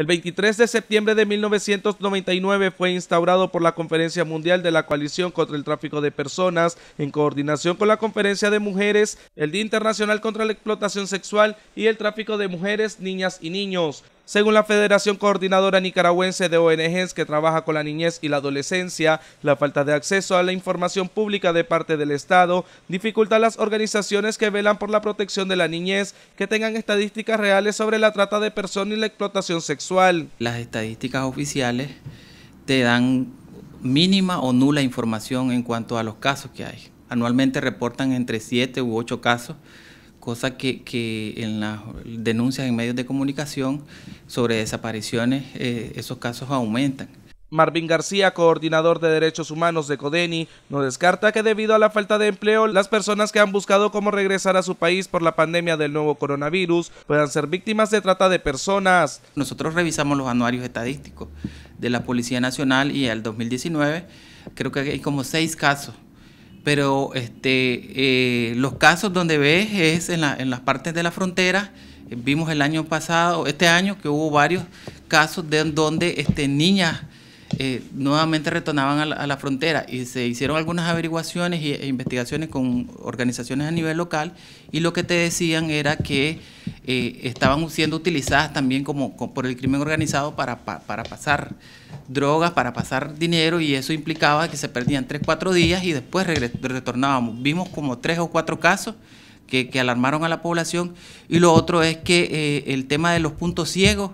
El 23 de septiembre de 1999 fue instaurado por la Conferencia Mundial de la Coalición contra el Tráfico de Personas en coordinación con la Conferencia de Mujeres, el Día Internacional contra la Explotación Sexual y el Tráfico de Mujeres, Niñas y Niños. Según la Federación Coordinadora Nicaragüense de ONGs que trabaja con la niñez y la adolescencia, la falta de acceso a la información pública de parte del Estado dificulta a las organizaciones que velan por la protección de la niñez que tengan estadísticas reales sobre la trata de personas y la explotación sexual. Las estadísticas oficiales te dan mínima o nula información en cuanto a los casos que hay. Anualmente reportan entre siete u ocho casos cosa que, en las denuncias en medios de comunicación sobre desapariciones, eh, esos casos aumentan. Marvin García, coordinador de derechos humanos de Codeni, no descarta que debido a la falta de empleo, las personas que han buscado cómo regresar a su país por la pandemia del nuevo coronavirus puedan ser víctimas de trata de personas. Nosotros revisamos los anuarios estadísticos de la Policía Nacional y al 2019 creo que hay como seis casos pero este, eh, los casos donde ves es en, la, en las partes de la frontera. Eh, vimos el año pasado, este año, que hubo varios casos de donde este, niñas eh, nuevamente retornaban a la, frontera y se hicieron algunas averiguaciones e investigaciones con organizaciones a nivel local y lo que te decían era que eh, estaban siendo utilizadas también como, por el crimen organizado para, pasar drogas, para pasar dinero y eso implicaba que se perdían 3, cuatro días y después retornábamos. Vimos como tres o cuatro casos que, alarmaron a la población y lo otro es que eh, el tema de los puntos ciegos,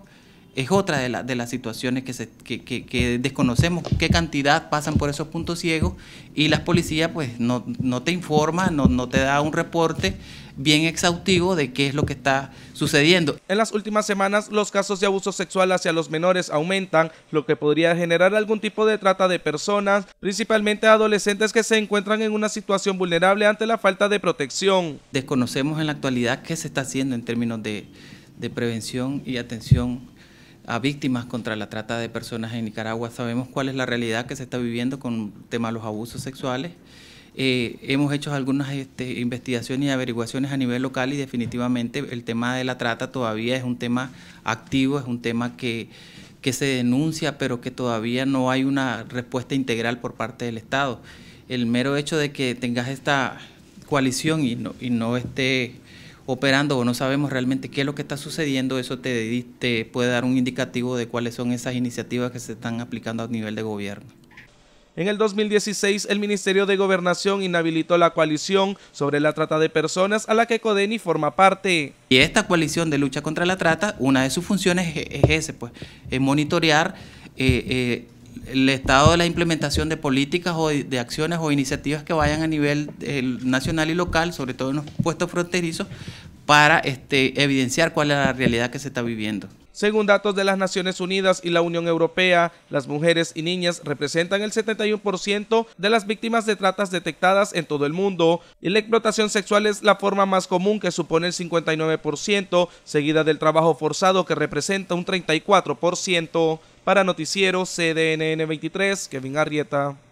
es otra de, de las situaciones que, se, desconocemos qué cantidad pasan por esos puntos ciegos y las policías pues no, no te informa, no, te da un reporte bien exhaustivo de qué es lo que está sucediendo. En las últimas semanas, los casos de abuso sexual hacia los menores aumentan, lo que podría generar algún tipo de trata de personas, principalmente adolescentes que se encuentran en una situación vulnerable ante la falta de protección. Desconocemos en la actualidad qué se está haciendo en términos de, de prevención y atención a víctimas contra la trata de personas en Nicaragua. Sabemos cuál es la realidad que se está viviendo con el tema de los abusos sexuales. Eh, hemos hecho algunas este, investigaciones y averiguaciones a nivel local y definitivamente el tema de la trata todavía es un tema activo, es un tema que, que se denuncia, pero que todavía no hay una respuesta integral por parte del Estado. El mero hecho de que tengas esta coalición y no, y no esté operando o no sabemos realmente qué es lo que está sucediendo, eso te, puede dar un indicativo de cuáles son esas iniciativas que se están aplicando a nivel de gobierno. En el 2016, el Ministerio de Gobernación inhabilitó la coalición sobre la trata de personas a la que Codeni forma parte. Y esta coalición de lucha contra la trata, una de sus funciones es, ese, pues, es monitorear eh, eh, el estado de la implementación de políticas o de acciones o iniciativas que vayan a nivel nacional y local, sobre todo en los puestos fronterizos, para este, evidenciar cuál es la realidad que se está viviendo. Según datos de las Naciones Unidas y la Unión Europea, las mujeres y niñas representan el 71% de las víctimas de tratas detectadas en todo el mundo y la explotación sexual es la forma más común que supone el 59%, seguida del trabajo forzado que representa un 34%. Para Noticiero CDNN 23, Kevin Arrieta.